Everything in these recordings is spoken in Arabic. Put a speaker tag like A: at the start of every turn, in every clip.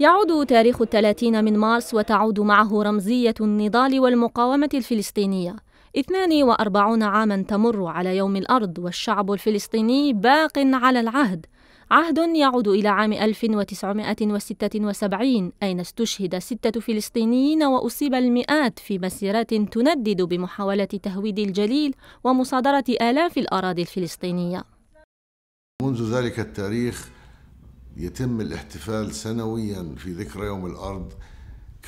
A: يعود تاريخ الثلاثين من مارس وتعود معه رمزية النضال والمقاومة الفلسطينية 42 عاما تمر على يوم الأرض والشعب الفلسطيني باق على العهد عهد يعود إلى عام 1976 أين استشهد ستة فلسطينيين وأصيب المئات في مسيرات تندد بمحاولة تهويد الجليل ومصادرة آلاف الأراضي الفلسطينية
B: منذ ذلك التاريخ يتم الاحتفال سنويا في ذكرى يوم الأرض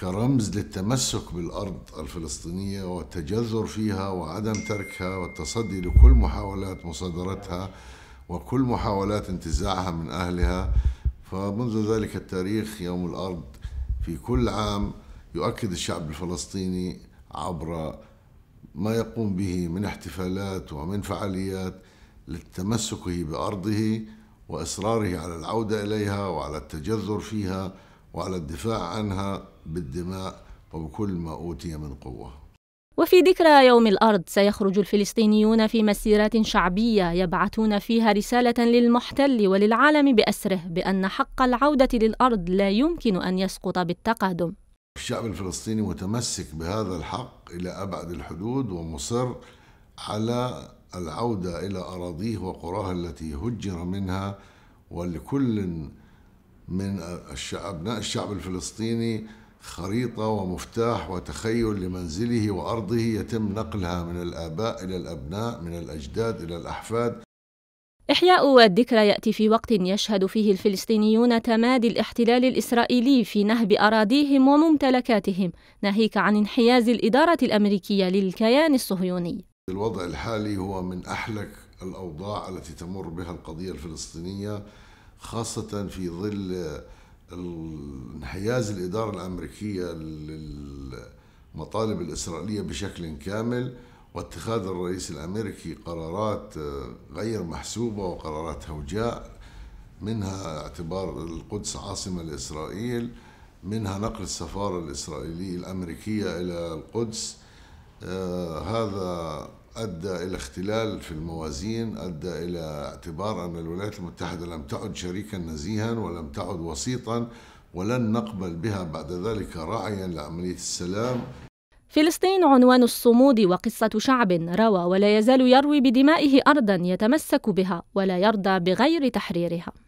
B: كرمز للتمسك بالأرض الفلسطينية والتجذر فيها وعدم تركها والتصدي لكل محاولات مصادرتها وكل محاولات انتزاعها من أهلها فمنذ ذلك التاريخ يوم الأرض في كل عام يؤكد الشعب الفلسطيني عبر ما يقوم به من احتفالات ومن فعاليات لتمسكه بأرضه وإصراره على العودة إليها وعلى التجذر فيها وعلى الدفاع عنها بالدماء وبكل ما أوتي من قوة
A: وفي ذكرى يوم الأرض سيخرج الفلسطينيون في مسيرات شعبية يبعثون فيها رسالة للمحتل وللعالم بأسره بأن حق العودة للأرض لا يمكن أن يسقط بالتقادم
B: الشعب الفلسطيني متمسك بهذا الحق إلى أبعد الحدود ومصر على العودة إلى أراضيه وقراها التي هجر منها ولكل من أبناء الشعب الفلسطيني خريطة ومفتاح وتخيل لمنزله وأرضه يتم نقلها من الآباء إلى الأبناء من الأجداد إلى الأحفاد
A: إحياء الذكرى يأتي في وقت يشهد فيه الفلسطينيون تمادي الاحتلال الإسرائيلي في نهب أراضيهم وممتلكاتهم ناهيك عن انحياز الإدارة الأمريكية للكيان الصهيوني
B: الوضع الحالي هو من أحلك الأوضاع التي تمر بها القضية الفلسطينية خاصة في ظل انحياز الإدارة الأمريكية للمطالب الإسرائيلية بشكل كامل واتخاذ الرئيس الأمريكي قرارات آه، غير محسوبة وقرارات هوجاء منها اعتبار القدس عاصمة لإسرائيل منها نقل السفارة الإسرائيلية الأمريكية إلى القدس آه، هذا أدى إلى اختلال في الموازين أدى إلى اعتبار أن الولايات المتحدة لم تعد شريكا نزيها ولم تعد وسيطا ولن نقبل بها بعد ذلك راعيا لعملية السلام
A: فلسطين عنوان الصمود وقصة شعب روى ولا يزال يروي بدمائه أرضا يتمسك بها ولا يرضى بغير تحريرها